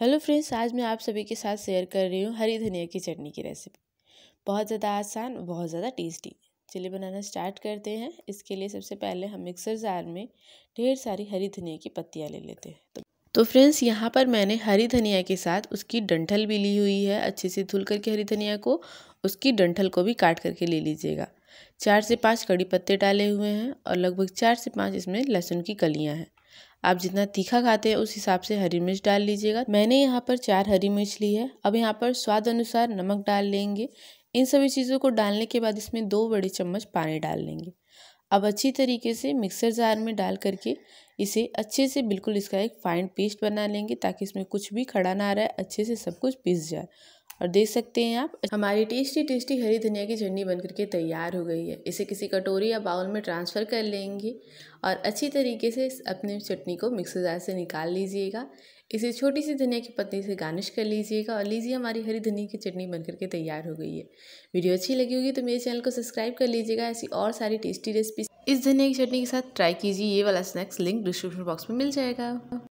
hello friends आज मैं आप सभी के साथ शेयर कर रही हूँ हरी धनिया की चटनी की रेसिपी बहुत ज़्यादा आसान बहुत ज़्यादा टेस्टी चलिए बनाना स्टार्ट करते हैं इसके लिए सबसे पहले हम मिक्सर जार में ढेर सारी हरी धनिया की पत्तियाँ ले लेते हैं तो तो फ्रेंड्स यहाँ पर मैंने हरी धनिया के साथ उसकी डंठल भी ली हुई है अच्छे से धुल करके हरी धनिया को उसकी डंठल को भी काट करके ले लीजिएगा चार से पाँच कड़ी पत्ते डाले हुए हैं और लगभग चार से पाँच इसमें लहसुन की कलियाँ हैं आप जितना तीखा खाते हैं उस हिसाब से हरी मिर्च डाल लीजिएगा मैंने यहाँ पर चार हरी मिर्च ली है अब यहाँ पर स्वाद अनुसार नमक डाल लेंगे इन सभी चीज़ों को डालने के बाद इसमें दो बड़े चम्मच पानी डाल लेंगे अब अच्छी तरीके से मिक्सर जार में डाल करके इसे अच्छे से बिल्कुल इसका एक फाइन पेस्ट बना लेंगे ताकि इसमें कुछ भी खड़ा ना रहे अच्छे से सब कुछ पिस जाए और देख सकते हैं आप हमारी टेस्टी टेस्टी हरी धनिया की चटनी बनकर के तैयार हो गई है इसे किसी कटोरी या बाउल में ट्रांसफ़र कर लेंगे और अच्छी तरीके से अपनी चटनी को मिक्सर जार से निकाल लीजिएगा इसे छोटी सी धनिया की पत्ती से गार्निश कर लीजिएगा और लीजिए हमारी हरी धनिया की चटनी बनकर के तैयार हो गई है वीडियो अच्छी लगी होगी तो मेरे चैनल को सब्सक्राइब कर लीजिएगा ऐसी और सारी टेस्टी रेसिपी इस धनिया की चटनी के साथ ट्राई कीजिए ये वाला स्नैक्स लिंक डिस्क्रिप्शन बॉक्स में मिल जाएगा